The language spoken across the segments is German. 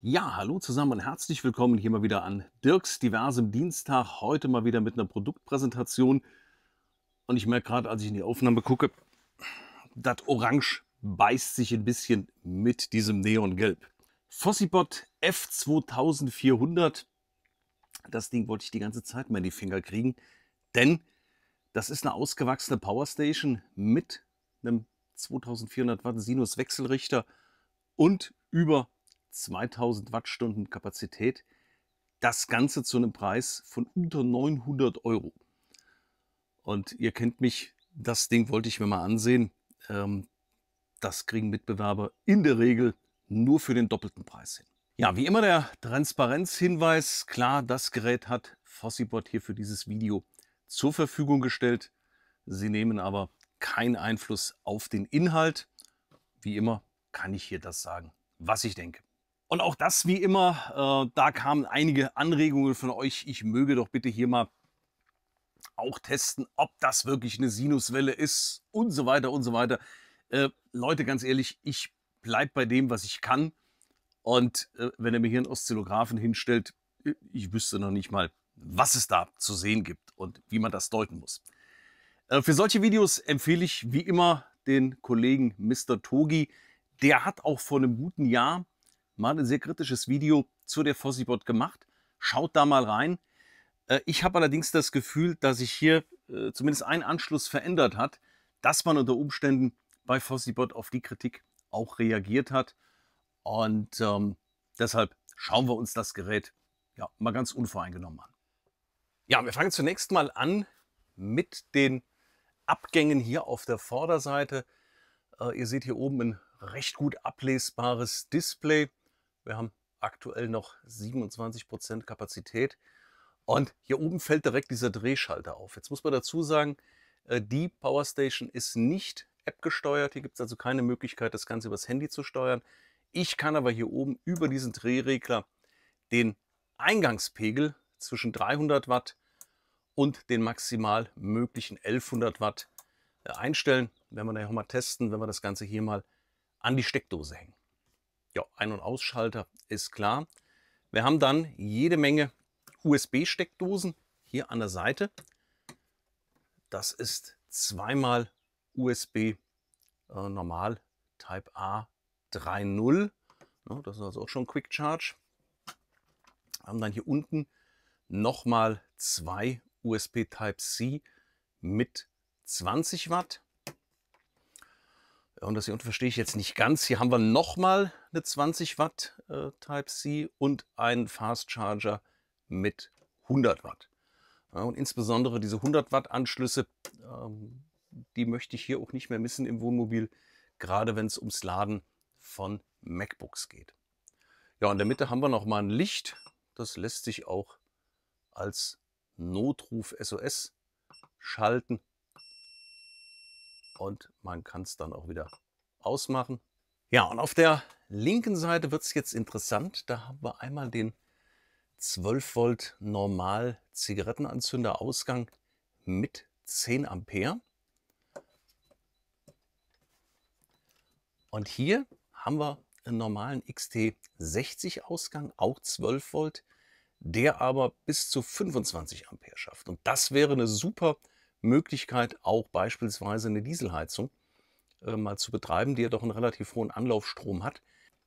Ja, hallo zusammen und herzlich willkommen hier mal wieder an Dirks diversem Dienstag. Heute mal wieder mit einer Produktpräsentation. Und ich merke gerade, als ich in die Aufnahme gucke, das Orange beißt sich ein bisschen mit diesem Neongelb. Fossibot F2400. Das Ding wollte ich die ganze Zeit mal in die Finger kriegen, denn das ist eine ausgewachsene Powerstation mit einem 2400 Watt Sinus Wechselrichter und über 2000 Wattstunden Kapazität. Das Ganze zu einem Preis von unter 900 Euro. Und ihr kennt mich, das Ding wollte ich mir mal ansehen. Ähm, das kriegen Mitbewerber in der Regel nur für den doppelten Preis hin. Ja, wie immer der Transparenzhinweis. Klar, das Gerät hat Fossibot hier für dieses Video zur Verfügung gestellt. Sie nehmen aber keinen Einfluss auf den Inhalt. Wie immer kann ich hier das sagen, was ich denke. Und auch das wie immer, äh, da kamen einige Anregungen von euch. Ich möge doch bitte hier mal auch testen, ob das wirklich eine Sinuswelle ist und so weiter und so weiter. Äh, Leute, ganz ehrlich, ich bleibe bei dem, was ich kann. Und äh, wenn er mir hier einen Oszillographen hinstellt, äh, ich wüsste noch nicht mal, was es da zu sehen gibt und wie man das deuten muss. Äh, für solche Videos empfehle ich wie immer den Kollegen Mr. Togi. Der hat auch vor einem guten Jahr mal ein sehr kritisches Video zu der Fossibot gemacht. Schaut da mal rein. Äh, ich habe allerdings das Gefühl, dass sich hier äh, zumindest ein Anschluss verändert hat, dass man unter Umständen bei Fossibot auf die Kritik auch reagiert hat. Und ähm, deshalb schauen wir uns das Gerät ja, mal ganz unvoreingenommen an. Ja, wir fangen zunächst mal an mit den Abgängen hier auf der Vorderseite. Äh, ihr seht hier oben ein recht gut ablesbares Display. Wir haben aktuell noch 27% Prozent Kapazität. Und hier oben fällt direkt dieser Drehschalter auf. Jetzt muss man dazu sagen, äh, die Powerstation ist nicht App gesteuert. Hier gibt es also keine Möglichkeit, das Ganze übers Handy zu steuern. Ich kann aber hier oben über diesen Drehregler den Eingangspegel zwischen 300 Watt und den maximal möglichen 1100 Watt äh, einstellen. Wenn wir nachher mal testen, wenn wir das Ganze hier mal an die Steckdose hängen ja, Ein- und Ausschalter ist klar. Wir haben dann jede Menge USB-Steckdosen hier an der Seite. Das ist zweimal USB äh, normal Type A 3.0. Ja, das ist also auch schon Quick Charge. Wir haben dann hier unten nochmal zwei USB Type-C mit 20 Watt. Und das hier unten verstehe ich jetzt nicht ganz. Hier haben wir nochmal eine 20 Watt äh, Type-C und einen Fast Charger mit 100 Watt. Ja, und insbesondere diese 100 Watt Anschlüsse, ähm, die möchte ich hier auch nicht mehr missen im Wohnmobil, gerade wenn es ums Laden von MacBooks geht. Ja, in der Mitte haben wir nochmal ein Licht. Das lässt sich auch als Notruf SOS schalten. Und man kann es dann auch wieder ausmachen. Ja, und auf der linken Seite wird es jetzt interessant. Da haben wir einmal den 12 Volt Normal Zigarettenanzünder Ausgang mit 10 Ampere. Und hier haben wir einen normalen XT60 Ausgang, auch 12 Volt, der aber bis zu 25 Ampere schafft. Und das wäre eine super Möglichkeit, auch beispielsweise eine Dieselheizung äh, mal zu betreiben, die ja doch einen relativ hohen Anlaufstrom hat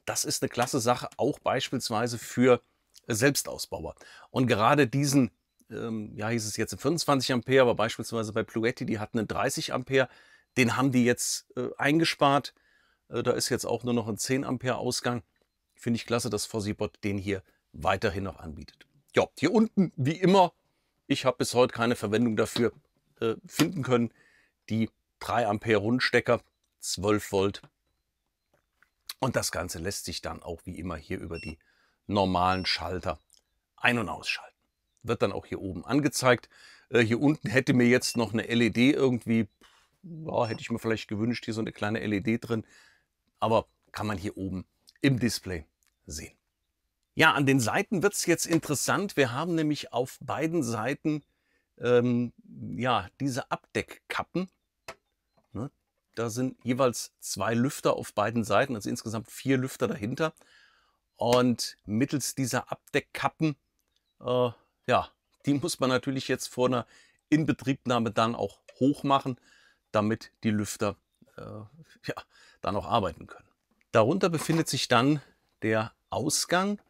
das ist eine klasse Sache, auch beispielsweise für Selbstausbauer. Und gerade diesen, ähm, ja, hieß es jetzt 25 Ampere, aber beispielsweise bei Pluetti, die hatten einen 30 Ampere, den haben die jetzt äh, eingespart. Äh, da ist jetzt auch nur noch ein 10 Ampere Ausgang. Finde ich klasse, dass Fossibot den hier weiterhin noch anbietet. Ja, hier unten, wie immer, ich habe bis heute keine Verwendung dafür äh, finden können. Die 3 Ampere Rundstecker, 12 Volt und das Ganze lässt sich dann auch wie immer hier über die normalen Schalter ein- und ausschalten. Wird dann auch hier oben angezeigt. Äh, hier unten hätte mir jetzt noch eine LED irgendwie, ja, hätte ich mir vielleicht gewünscht, hier so eine kleine LED drin. Aber kann man hier oben im Display sehen. Ja, an den Seiten wird es jetzt interessant. Wir haben nämlich auf beiden Seiten ähm, ja, diese Abdeckkappen. Ne? Da sind jeweils zwei Lüfter auf beiden Seiten, also insgesamt vier Lüfter dahinter. Und mittels dieser Abdeckkappen, äh, ja, die muss man natürlich jetzt vor einer Inbetriebnahme dann auch hoch machen, damit die Lüfter äh, ja, dann auch arbeiten können. Darunter befindet sich dann der Ausgang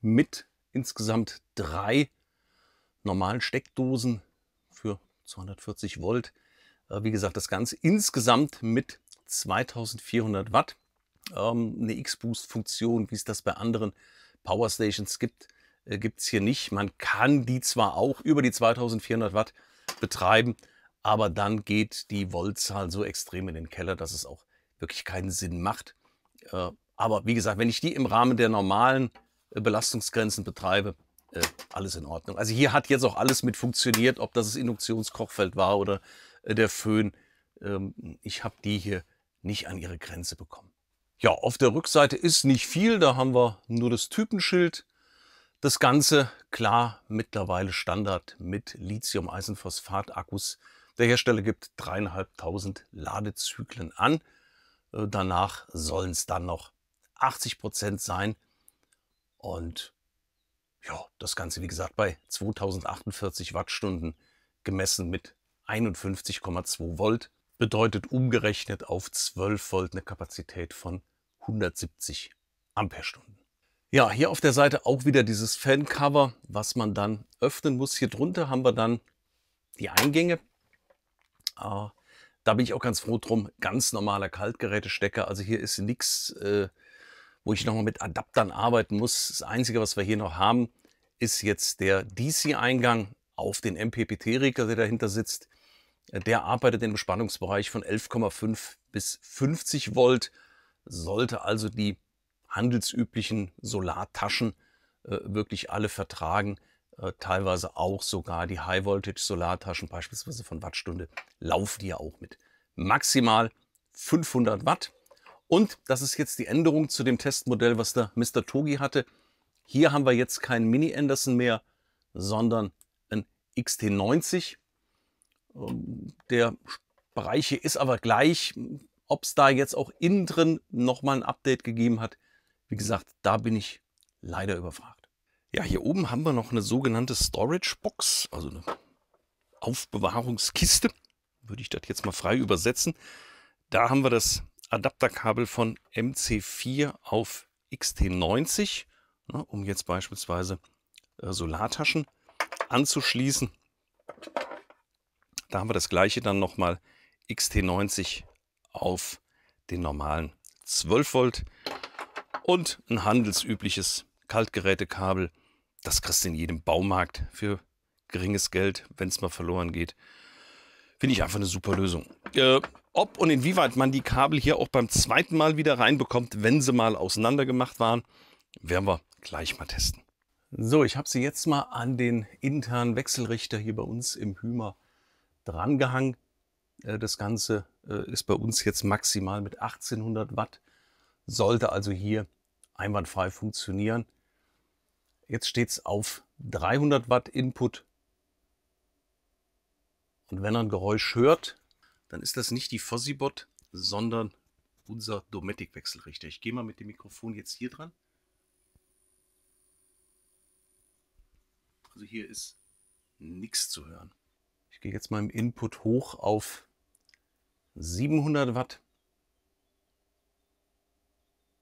mit insgesamt drei normalen Steckdosen für 240 Volt äh, wie gesagt, das Ganze insgesamt mit 2400 Watt. Ähm, eine X-Boost-Funktion, wie es das bei anderen Powerstations gibt, äh, gibt es hier nicht. Man kann die zwar auch über die 2400 Watt betreiben, aber dann geht die Voltzahl so extrem in den Keller, dass es auch wirklich keinen Sinn macht. Äh, aber wie gesagt, wenn ich die im Rahmen der normalen Belastungsgrenzen betreibe, alles in Ordnung. Also hier hat jetzt auch alles mit funktioniert, ob das das Induktionskochfeld war oder der Föhn. Ähm, ich habe die hier nicht an ihre Grenze bekommen. Ja, auf der Rückseite ist nicht viel, da haben wir nur das Typenschild. Das Ganze, klar, mittlerweile Standard mit Lithium-Eisenphosphat-Akkus. Der Hersteller gibt dreieinhalbtausend Ladezyklen an. Äh, danach sollen es dann noch 80% Prozent sein. Und ja, das Ganze, wie gesagt, bei 2048 Wattstunden gemessen mit 51,2 Volt, bedeutet umgerechnet auf 12 Volt eine Kapazität von 170 Amperestunden. Ja, hier auf der Seite auch wieder dieses Fancover, was man dann öffnen muss. Hier drunter haben wir dann die Eingänge. Äh, da bin ich auch ganz froh drum. Ganz normaler Kaltgerätestecker. Also hier ist nichts, äh, wo ich nochmal mit Adaptern arbeiten muss. Das Einzige, was wir hier noch haben, ist jetzt der DC-Eingang auf den MPPT-Regler, der dahinter sitzt. Der arbeitet im Spannungsbereich von 11,5 bis 50 Volt, sollte also die handelsüblichen Solartaschen äh, wirklich alle vertragen, äh, teilweise auch sogar die High-Voltage-Solartaschen, beispielsweise von Wattstunde, laufen ja auch mit maximal 500 Watt. Und das ist jetzt die Änderung zu dem Testmodell, was der Mr. Togi hatte. Hier haben wir jetzt keinen Mini-Anderson mehr, sondern ein XT90 ähm, der Bereich hier ist aber gleich. Ob es da jetzt auch innen drin nochmal ein Update gegeben hat, wie gesagt, da bin ich leider überfragt. Ja, hier oben haben wir noch eine sogenannte Storage Box, also eine Aufbewahrungskiste, würde ich das jetzt mal frei übersetzen. Da haben wir das Adapterkabel von MC4 auf XT90, ne, um jetzt beispielsweise äh, Solartaschen anzuschließen. Da haben wir das gleiche dann nochmal XT90 auf den normalen 12 Volt und ein handelsübliches Kaltgerätekabel. Das kriegst du in jedem Baumarkt für geringes Geld, wenn es mal verloren geht. Finde ich einfach eine super Lösung. Äh, ob und inwieweit man die Kabel hier auch beim zweiten Mal wieder reinbekommt, wenn sie mal auseinander gemacht waren, werden wir gleich mal testen. So, ich habe sie jetzt mal an den internen Wechselrichter hier bei uns im Hümer drangehangen. Äh, das Ganze äh, ist bei uns jetzt maximal mit 1800 Watt, sollte also hier einwandfrei funktionieren. Jetzt steht es auf 300 Watt Input. Und wenn er ein Geräusch hört, dann ist das nicht die Fossibot, sondern unser Dometic-Wechselrichter. Ich gehe mal mit dem Mikrofon jetzt hier dran. Also hier ist nichts zu hören. Ich gehe jetzt mal im Input hoch auf 700 Watt.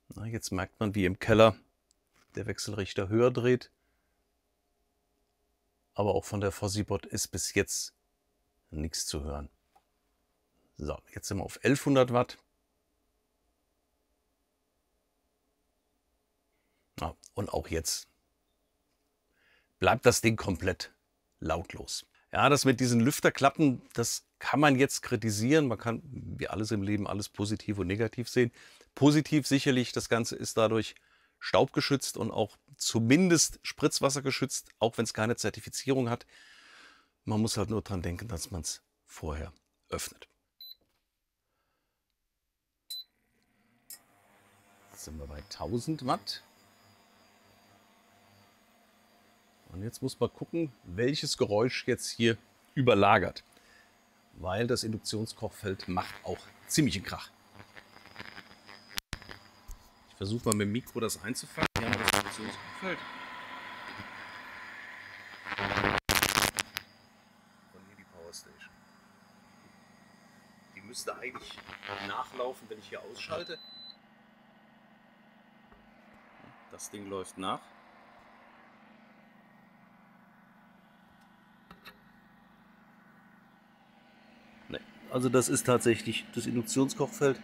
Na, jetzt merkt man, wie im Keller der Wechselrichter höher dreht. Aber auch von der Fossibot ist bis jetzt nichts zu hören. So, jetzt sind wir auf 1100 Watt. Ja, und auch jetzt bleibt das Ding komplett lautlos. Ja, das mit diesen Lüfterklappen, das kann man jetzt kritisieren. Man kann, wie alles im Leben, alles positiv und negativ sehen. Positiv sicherlich, das Ganze ist dadurch staubgeschützt und auch zumindest spritzwassergeschützt, auch wenn es keine Zertifizierung hat. Man muss halt nur daran denken, dass man es vorher öffnet. Jetzt sind wir bei 1000 Watt. Und jetzt muss man gucken, welches Geräusch jetzt hier überlagert. Weil das Induktionskochfeld macht auch ziemlichen Krach. Ich versuche mal mit dem Mikro das einzufangen. Hier haben wir das Induktionskochfeld. Und hier die Powerstation. Die müsste eigentlich nachlaufen, wenn ich hier ausschalte. Das Ding läuft nach. Also das ist tatsächlich das Induktionskochfeld.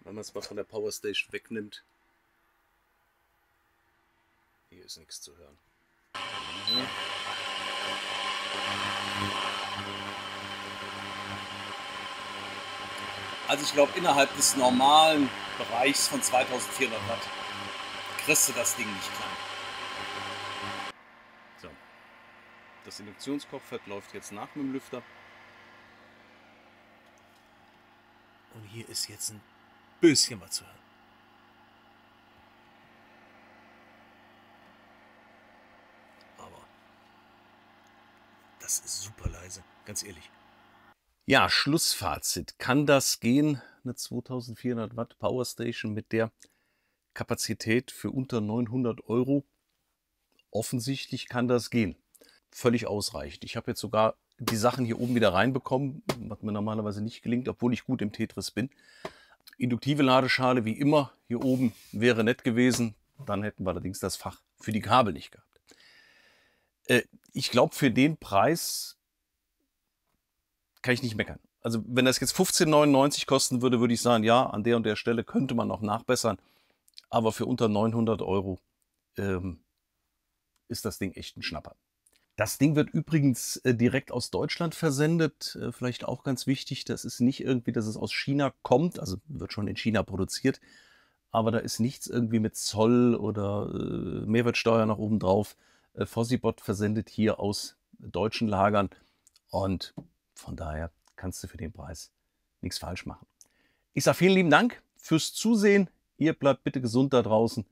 Wenn man es mal von der Power Station wegnimmt. Hier ist nichts zu hören. Also ich glaube, innerhalb des normalen Bereichs von 2400 Watt kriegst du das Ding nicht klein. Das Induktionskochfeld läuft jetzt nach mit dem Lüfter. Und hier ist jetzt ein bisschen was zu hören. Aber das ist super leise, ganz ehrlich. Ja, Schlussfazit. Kann das gehen, eine 2400 Watt Powerstation mit der Kapazität für unter 900 Euro? Offensichtlich kann das gehen. Völlig ausreichend. Ich habe jetzt sogar die Sachen hier oben wieder reinbekommen, was mir normalerweise nicht gelingt, obwohl ich gut im Tetris bin. Induktive Ladeschale, wie immer, hier oben wäre nett gewesen. Dann hätten wir allerdings das Fach für die Kabel nicht gehabt. Äh, ich glaube, für den Preis kann ich nicht meckern. Also wenn das jetzt 15,99 kosten würde, würde ich sagen, ja, an der und der Stelle könnte man noch nachbessern. Aber für unter 900 Euro ähm, ist das Ding echt ein Schnapper. Das Ding wird übrigens äh, direkt aus Deutschland versendet, äh, vielleicht auch ganz wichtig. Das ist nicht irgendwie, dass es aus China kommt, also wird schon in China produziert, aber da ist nichts irgendwie mit Zoll oder äh, Mehrwertsteuer nach oben drauf. Äh, Fossibot versendet hier aus deutschen Lagern und von daher kannst du für den Preis nichts falsch machen. Ich sage vielen lieben Dank fürs Zusehen. Ihr bleibt bitte gesund da draußen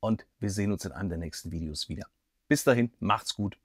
und wir sehen uns in einem der nächsten Videos wieder. Bis dahin, macht's gut.